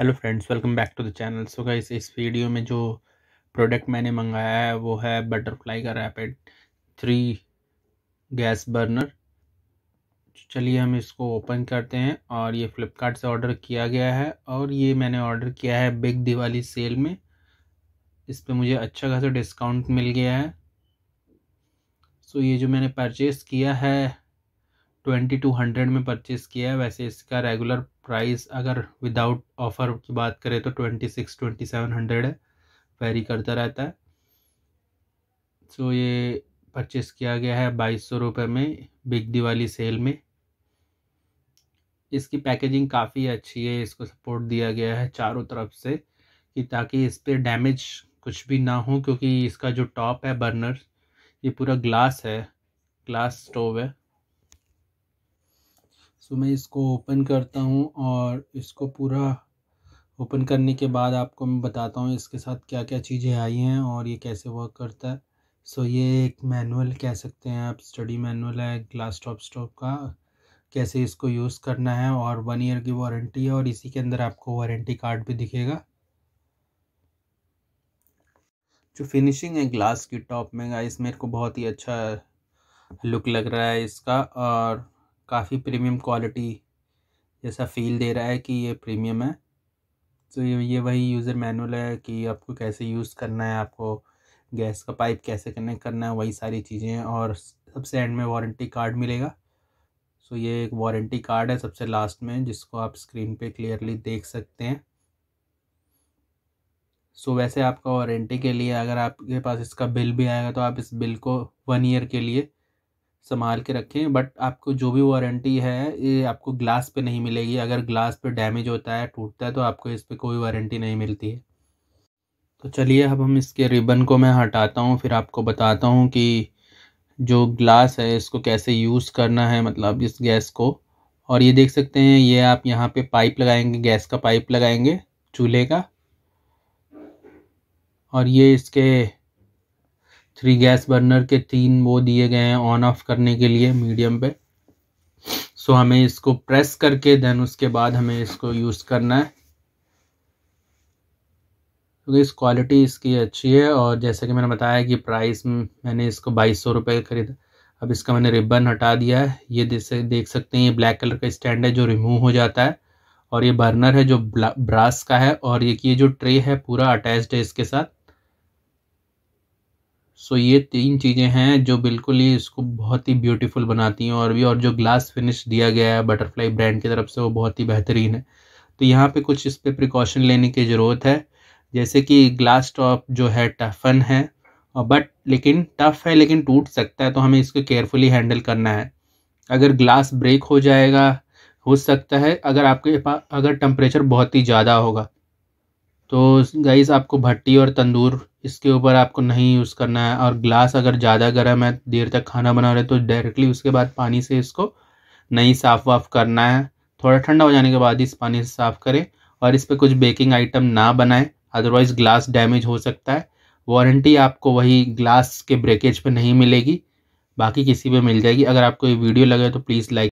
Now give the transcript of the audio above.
hello friends welcome back to the channel so guys इस video में जो product मैंने मंगाया है वो है बटरफ्लाई का रैपिड थ्री गैस बर्नर चलिए हम इसको ओपन करते हैं और ये फ्लिपकार्ट से ऑर्डर किया गया है और ये मैंने ऑर्डर किया है बिग दिवाली सेल में इस पर मुझे अच्छा खासा डिस्काउंट मिल गया है सो ये जो मैंने परचेस किया है ट्वेंटी टू हंड्रेड में परचेज़ किया है वैसे इसका रेगुलर प्राइस अगर विदाउट ऑफ़र की बात करें तो twenty six twenty seven hundred है वेरी करता रहता है सो so, ये परचेज़ किया गया है बाईस सौ रुपये में बिग दिवाली सेल में इसकी पैकेजिंग काफ़ी अच्छी है इसको सपोर्ट दिया गया है चारों तरफ से कि ताकि इस पर डैमेज कुछ भी ना हो क्योंकि इसका जो टॉप है बर्नर ये पूरा ग्लास है ग्लास स्टोव है सो तो मैं इसको ओपन करता हूँ और इसको पूरा ओपन करने के बाद आपको मैं बताता हूँ इसके साथ क्या क्या चीज़ें आई हैं और ये कैसे वर्क करता है सो ये एक मैनुअल कह सकते हैं आप स्टडी मैनुअल है ग्लास टॉप स्टॉप का कैसे इसको यूज़ करना है और वन ईयर की वारंटी है और इसी के अंदर आपको वारंटी कार्ड भी दिखेगा जो फिनिशिंग है ग्लास की टॉप में गाइस मेरे को बहुत ही अच्छा लुक लग रहा है इसका और काफ़ी प्रीमियम क्वालिटी जैसा फील दे रहा है कि ये प्रीमियम है तो ये ये वही यूज़र मैनुअल है कि आपको कैसे यूज़ करना है आपको गैस का पाइप कैसे कनेक्ट करना है वही सारी चीज़ें और सबसे एंड में वारंटी कार्ड मिलेगा सो ये एक वारंटी कार्ड है सबसे लास्ट में जिसको आप स्क्रीन पे क्लियरली देख सकते हैं सो वैसे आपका वारंटी के लिए अगर आपके पास इसका बिल भी आएगा तो आप इस बिल को वन ईयर के लिए संभाल के रखें बट आपको जो भी वारंटी है ये आपको ग्लास पे नहीं मिलेगी अगर ग्लास पे डैमेज होता है टूटता है तो आपको इस पर कोई वारंटी नहीं मिलती है तो चलिए अब हम इसके रिबन को मैं हटाता हूँ फिर आपको बताता हूँ कि जो ग्लास है इसको कैसे यूज़ करना है मतलब इस गैस को और ये देख सकते हैं ये आप यहाँ पे पाइप लगाएंगे गैस का पाइप लगाएंगे चूल्हे का और ये इसके थ्री गैस बर्नर के तीन वो दिए गए हैं ऑन ऑफ करने के लिए मीडियम पे सो हमें इसको प्रेस करके देन उसके बाद हमें इसको यूज़ करना है क्योंकि इस क्वालिटी इसकी अच्छी है और जैसे कि मैंने बताया कि प्राइस मैंने इसको बाईस सौ रुपये ख़रीदा अब इसका मैंने रिबन हटा दिया है ये जैसे देख सकते हैं ये ब्लैक कलर का स्टैंड है जो रिमूव हो जाता है और ये बर्नर है जो ब्रास का है और ये की ये जो ट्रे है पूरा अटैच्ड है इसके साथ सो ये तीन चीज़ें हैं जो बिल्कुल ही इसको बहुत ही ब्यूटीफुल बनाती हैं और भी और जो ग्लास फिनिश दिया गया है बटरफ्लाई ब्रांड की तरफ से वो बहुत ही बेहतरीन है तो यहाँ पे कुछ इस पर प्रिकॉशन लेने की ज़रूरत है जैसे कि ग्लास टॉप जो है टफन है बट लेकिन टफ है लेकिन टूट सकता है तो हमें इसको केयरफुली हैंडल करना है अगर ग्लास ब्रेक हो जाएगा हो सकता है अगर आपके पास अगर टम्परेचर बहुत ही ज़्यादा होगा तो गाइस आपको भट्टी और तंदूर इसके ऊपर आपको नहीं यूज़ करना है और ग्लास अगर ज़्यादा गर्म है देर तक खाना बना रहे तो डायरेक्टली उसके बाद पानी से इसको नहीं साफ़ वाफ करना है थोड़ा ठंडा हो जाने के बाद इस पानी से साफ़ करें और इस पर कुछ बेकिंग आइटम ना बनाएं अदरवाइज़ ग्लास डैमेज हो सकता है वारंटी आपको वही ग्लास के ब्रेकेज पर नहीं मिलेगी बाकी किसी पर मिल जाएगी अगर आपको ये वीडियो लगे तो प्लीज़ लाइक